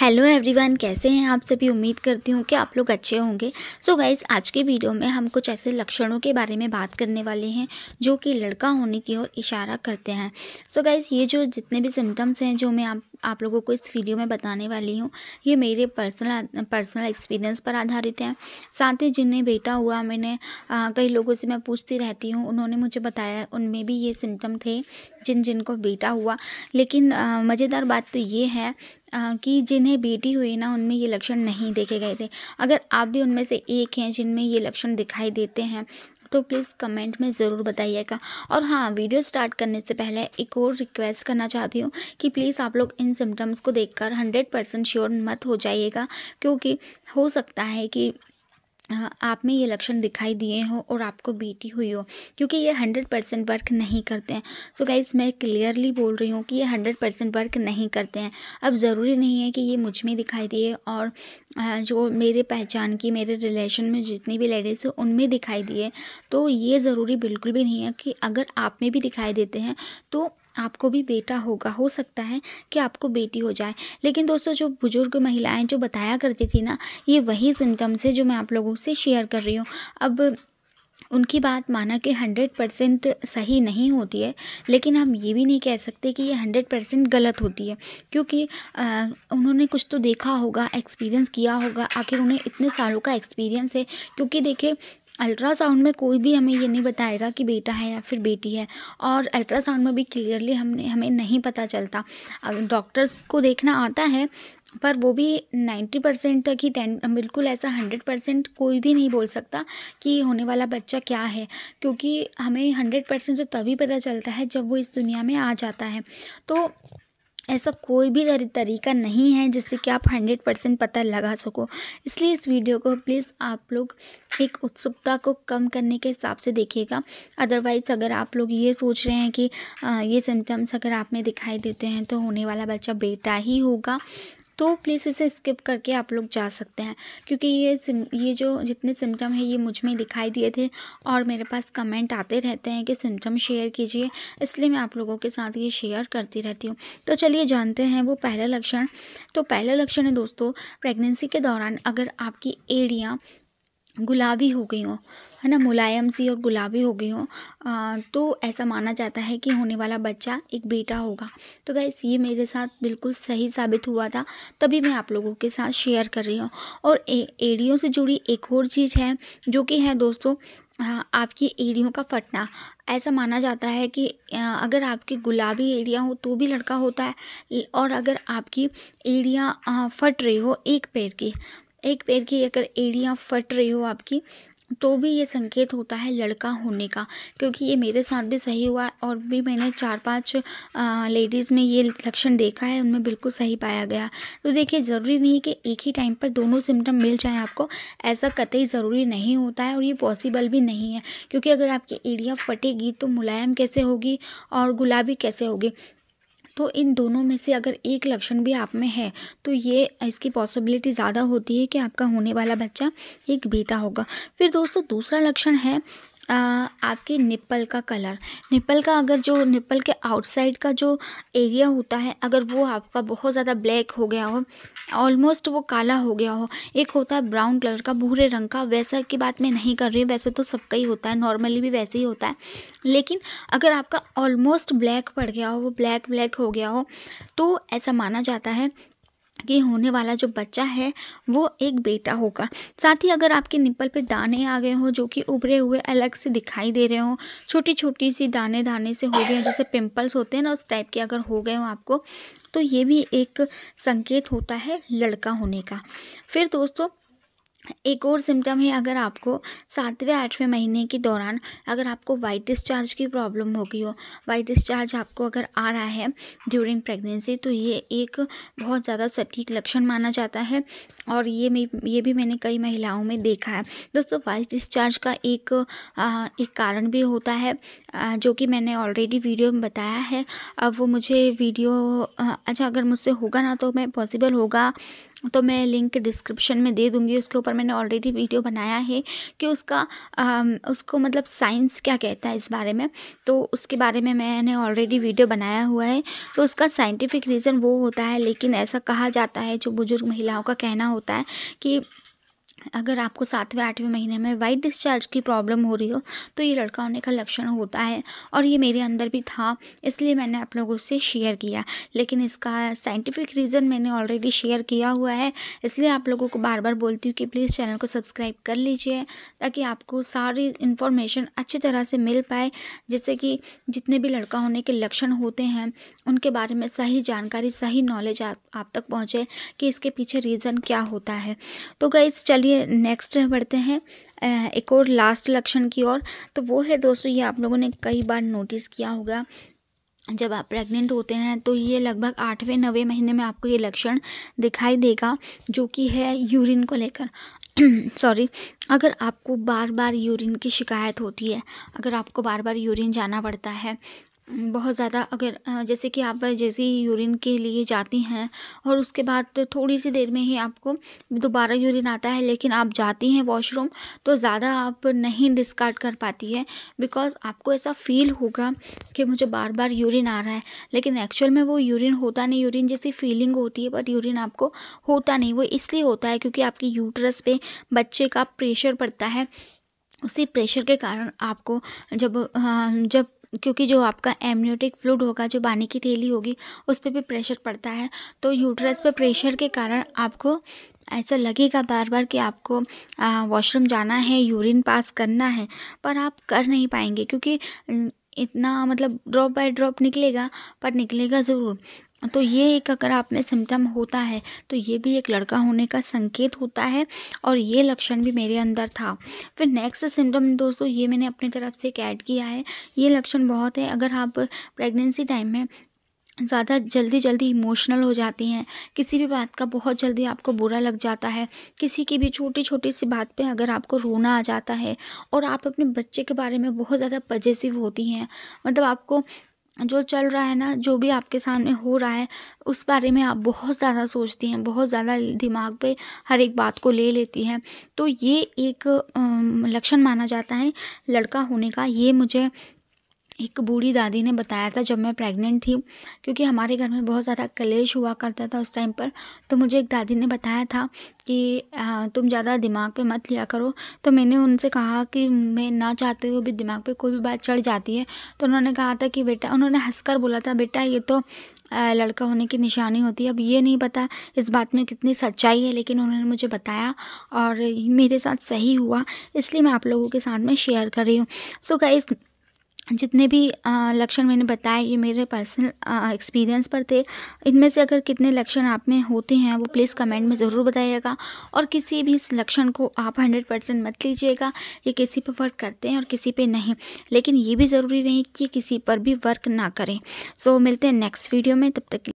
hello everyone कैसे हैं आप सभी उम्मीद करती हूँ कि आप लोग अच्छे होंगे सो so गाइज आज के वीडियो में हम कुछ ऐसे लक्षणों के बारे में बात करने वाले हैं जो कि लड़का होने की ओर इशारा करते हैं सो so गाइज़ ये जो जितने भी सिम्टम्स हैं जो मैं आप आप लोगों को इस वीडियो में बताने वाली हूँ ये मेरे पर्सनल पर्सनल एक्सपीरियंस पर आधारित है साथ ही जिन्हें बेटा हुआ मैंने आ, कई लोगों से मैं पूछती रहती हूँ उन्होंने मुझे बताया उनमें भी ये सिम्टम थे जिन जिनको बेटा हुआ लेकिन मज़ेदार बात तो ये है आ, कि जिन्हें बेटी हुई ना उनमें ये लक्षण नहीं देखे गए थे अगर आप भी उनमें से एक हैं जिनमें ये लक्षण दिखाई देते हैं तो प्लीज़ कमेंट में ज़रूर बताइएगा और हाँ वीडियो स्टार्ट करने से पहले एक और रिक्वेस्ट करना चाहती हूँ कि प्लीज़ आप लोग इन सिम्टम्स को देखकर हंड्रेड परसेंट श्योर मत हो जाइएगा क्योंकि हो सकता है कि हाँ, आप में ये लक्षण दिखाई दिए हो और आपको बेटी हुई हो क्योंकि ये हंड्रेड परसेंट वर्क नहीं करते हैं सो so गाइज़ मैं क्लियरली बोल रही हूँ कि ये हंड्रेड परसेंट वर्क नहीं करते हैं अब ज़रूरी नहीं है कि ये मुझ में दिखाई दिए और जो मेरे पहचान की मेरे रिलेशन में जितनी भी लेडीज़ हैं उनमें दिखाई दिए तो ये ज़रूरी बिल्कुल भी नहीं है कि अगर आप में भी दिखाई देते हैं तो आपको भी बेटा होगा हो सकता है कि आपको बेटी हो जाए लेकिन दोस्तों जो बुज़ुर्ग महिलाएं जो बताया करती थी ना ये वही सिम्टम्स है जो मैं आप लोगों से शेयर कर रही हूँ अब उनकी बात माना कि हंड्रेड परसेंट सही नहीं होती है लेकिन हम ये भी नहीं कह सकते कि ये हंड्रेड परसेंट गलत होती है क्योंकि आ, उन्होंने कुछ तो देखा होगा एक्सपीरियंस किया होगा आखिर उन्हें इतने सालों का एक्सपीरियंस है क्योंकि देखिए अल्ट्रासाउंड में कोई भी हमें ये नहीं बताएगा कि बेटा है या फिर बेटी है और अल्ट्रासाउंड में भी क्लियरली हमने हमें नहीं पता चलता डॉक्टर्स को देखना आता है पर वो भी नाइन्टी परसेंट तक ही टेन बिल्कुल ऐसा हंड्रेड परसेंट कोई भी नहीं बोल सकता कि होने वाला बच्चा क्या है क्योंकि हमें हंड्रेड परसेंट तो तभी पता चलता है जब वो इस दुनिया में आ जाता है तो ऐसा कोई भी तरीका नहीं है जिससे कि आप हंड्रेड परसेंट पता लगा सको इसलिए इस वीडियो को प्लीज़ आप लोग एक उत्सुकता को कम करने के हिसाब से देखिएगा अदरवाइज़ अगर आप लोग ये सोच रहे हैं कि ये सिम्टम्स अगर आप में दिखाई देते हैं तो होने वाला बच्चा बेटा ही होगा तो प्लीज़ इसे स्किप करके आप लोग जा सकते हैं क्योंकि ये ये जो जितने सिम्टम है ये मुझ में दिखाई दिए थे और मेरे पास कमेंट आते रहते हैं कि सिम्टम शेयर कीजिए इसलिए मैं आप लोगों के साथ ये शेयर करती रहती हूँ तो चलिए जानते हैं वो पहला लक्षण तो पहला लक्षण है दोस्तों प्रेगनेंसी के दौरान अगर आपकी एड़ियाँ गुलाबी हो गई हो है ना मुलायम सी और गुलाबी हो गई हो तो ऐसा माना जाता है कि होने वाला बच्चा एक बेटा होगा तो गैस ये मेरे साथ बिल्कुल सही साबित हुआ था तभी मैं आप लोगों के साथ शेयर कर रही हूँ और ए, एड़ियों से जुड़ी एक और चीज़ है जो कि है दोस्तों आपकी एड़ियों का फटना ऐसा माना जाता है कि अगर आपकी गुलाबी एड़ियाँ हो तो भी लड़का होता है और अगर आपकी एड़ियाँ फट रही हो एक पैर की एक पैर की अगर एड़ियाँ फट रही हो आपकी तो भी ये संकेत होता है लड़का होने का क्योंकि ये मेरे साथ भी सही हुआ और भी मैंने चार पांच लेडीज़ में ये लक्षण देखा है उनमें बिल्कुल सही पाया गया तो देखिए ज़रूरी नहीं कि एक ही टाइम पर दोनों सिम्टम मिल जाए आपको ऐसा कतई ज़रूरी नहीं होता है और ये पॉसिबल भी नहीं है क्योंकि अगर आपकी एरिया फटेगी तो मुलायम कैसे होगी और गुलाबी कैसे होगी तो इन दोनों में से अगर एक लक्षण भी आप में है तो ये इसकी पॉसिबिलिटी ज़्यादा होती है कि आपका होने वाला बच्चा एक बेटा होगा फिर दोस्तों दूसरा लक्षण है आपके निप्पल का कलर निप्पल का अगर जो निप्पल के आउटसाइड का जो एरिया होता है अगर वो आपका बहुत ज़्यादा ब्लैक हो गया हो ऑलमोस्ट वो काला हो गया हो एक होता है ब्राउन कलर का भूरे रंग का वैसा की बात मैं नहीं कर रही वैसे तो सबका ही होता है नॉर्मली भी वैसे ही होता है लेकिन अगर आपका ऑलमोस्ट ब्लैक पड़ गया हो वो ब्लैक ब्लैक हो गया हो तो ऐसा माना जाता है के होने वाला जो बच्चा है वो एक बेटा होगा साथ ही अगर आपके निप्पल पे दाने आ गए हों जो कि उभरे हुए अलग से दिखाई दे रहे हों छोटी छोटी सी दाने दाने से हो गए जैसे पिंपल्स होते हैं ना उस टाइप के अगर हो गए हों आपको तो ये भी एक संकेत होता है लड़का होने का फिर दोस्तों एक और सिम्टम है अगर आपको सातवें आठवें महीने के दौरान अगर आपको वाइट डिस्चार्ज की प्रॉब्लम हो गई हो वाइट डिस्चार्ज आपको अगर आ रहा है ड्यूरिंग प्रेगनेंसी तो ये एक बहुत ज़्यादा सटीक लक्षण माना जाता है और ये मैं ये भी मैंने कई महिलाओं में देखा है दोस्तों वाइट डिस्चार्ज का एक आ, एक कारण भी होता है आ, जो कि मैंने ऑलरेडी वीडियो में बताया है अब वो मुझे वीडियो आ, अच्छा अगर मुझसे होगा ना तो मैं पॉसिबल होगा तो मैं लिंक डिस्क्रिप्शन में दे दूँगी उसके ऊपर मैंने ऑलरेडी वीडियो बनाया है कि उसका आ, उसको मतलब साइंस क्या कहता है इस बारे में तो उसके बारे में मैंने ऑलरेडी वीडियो बनाया हुआ है तो उसका साइंटिफिक रीज़न वो होता है लेकिन ऐसा कहा जाता है जो बुज़ुर्ग महिलाओं का कहना होता है कि अगर आपको सातवें आठवें महीने में वाइट डिस्चार्ज की प्रॉब्लम हो रही हो तो ये लड़का होने का लक्षण होता है और ये मेरे अंदर भी था इसलिए मैंने आप लोगों से शेयर किया लेकिन इसका साइंटिफिक रीज़न मैंने ऑलरेडी शेयर किया हुआ है इसलिए आप लोगों को बार बार बोलती हूँ कि प्लीज़ चैनल को सब्सक्राइब कर लीजिए ताकि आपको सारी इन्फॉर्मेशन अच्छी तरह से मिल पाए जैसे कि जितने भी लड़का होने के लक्षण होते हैं उनके बारे में सही जानकारी सही नॉलेज आप, तक पहुँचे कि इसके पीछे रीज़न क्या होता है तो गई चलिए नेक्स्ट बढ़ते हैं एक और लास्ट लक्षण की ओर तो वो है दोस्तों ये आप लोगों ने कई बार नोटिस किया होगा जब आप प्रेग्नेंट होते हैं तो ये लगभग आठवें नवें महीने में आपको ये लक्षण दिखाई देगा जो कि है यूरिन को लेकर सॉरी अगर आपको बार बार यूरिन की शिकायत होती है अगर आपको बार बार यूरिन जाना पड़ता है बहुत ज़्यादा अगर जैसे कि आप जैसे ही यूरिन के लिए जाती हैं और उसके बाद थोड़ी सी देर में ही आपको दोबारा यूरिन आता है लेकिन आप जाती हैं वॉशरूम तो ज़्यादा आप नहीं डिस्कार्ड कर पाती है बिकॉज़ आपको ऐसा फील होगा कि मुझे बार बार यूरिन आ रहा है लेकिन एक्चुअल में वो यूरिन होता नहीं यूरिन जैसी फीलिंग होती है बट यूरिन आपको होता नहीं वो इसलिए होता है क्योंकि आपकी यूट्रस पर बच्चे का प्रेशर पड़ता है उसी प्रेशर के कारण आपको जब हाँ, जब क्योंकि जो आपका एम्योटिक फ्लूड होगा जो पानी की थैली होगी उस पर भी प्रेशर पड़ता है तो यूट्रस पर प्रेशर के कारण आपको ऐसा लगेगा बार बार कि आपको वॉशरूम जाना है यूरिन पास करना है पर आप कर नहीं पाएंगे क्योंकि इतना मतलब ड्रॉप बाय ड्रॉप निकलेगा पर निकलेगा ज़रूर तो ये एक अगर आप में सिम्टम होता है तो ये भी एक लड़का होने का संकेत होता है और ये लक्षण भी मेरे अंदर था फिर नेक्स्ट सिम्टम दोस्तों ये मैंने अपनी तरफ से एक ऐड किया है ये लक्षण बहुत है अगर आप प्रेगनेंसी टाइम में ज़्यादा जल्दी जल्दी इमोशनल हो जाती हैं किसी भी बात का बहुत जल्दी आपको बुरा लग जाता है किसी की भी छोटी छोटी सी बात पे अगर आपको रोना आ जाता है और आप अपने बच्चे के बारे में बहुत ज़्यादा पजेसिव होती हैं मतलब आपको जो चल रहा है ना जो भी आपके सामने हो रहा है उस बारे में आप बहुत ज़्यादा सोचती हैं बहुत ज़्यादा दिमाग पे हर एक बात को ले लेती हैं तो ये एक लक्षण माना जाता है लड़का होने का ये मुझे एक बूढ़ी दादी ने बताया था जब मैं प्रेग्नेंट थी क्योंकि हमारे घर में बहुत ज़्यादा कलेश हुआ करता था उस टाइम पर तो मुझे एक दादी ने बताया था कि तुम ज़्यादा दिमाग पे मत लिया करो तो मैंने उनसे कहा कि मैं ना चाहते हुए भी दिमाग पे कोई भी बात चढ़ जाती है तो उन्होंने कहा था कि बेटा उन्होंने हंसकर बोला था बेटा ये तो लड़का होने की निशानी होती है अब ये नहीं पता इस बात में कितनी सच्चाई है लेकिन उन्होंने मुझे बताया और मेरे साथ सही हुआ इसलिए मैं आप लोगों के साथ में शेयर कर रही हूँ सो गाइज जितने भी लक्षण मैंने बताए ये मेरे पर्सनल एक्सपीरियंस पर थे इनमें से अगर कितने लक्षण आप में होते हैं वो प्लीज़ कमेंट में ज़रूर बताइएगा और किसी भी इस लक्षण को आप हंड्रेड परसेंट मत लीजिएगा ये किसी पर वर्क करते हैं और किसी पे नहीं लेकिन ये भी ज़रूरी नहीं कि किसी पर भी वर्क ना करें सो so, मिलते हैं नेक्स्ट वीडियो में तब तक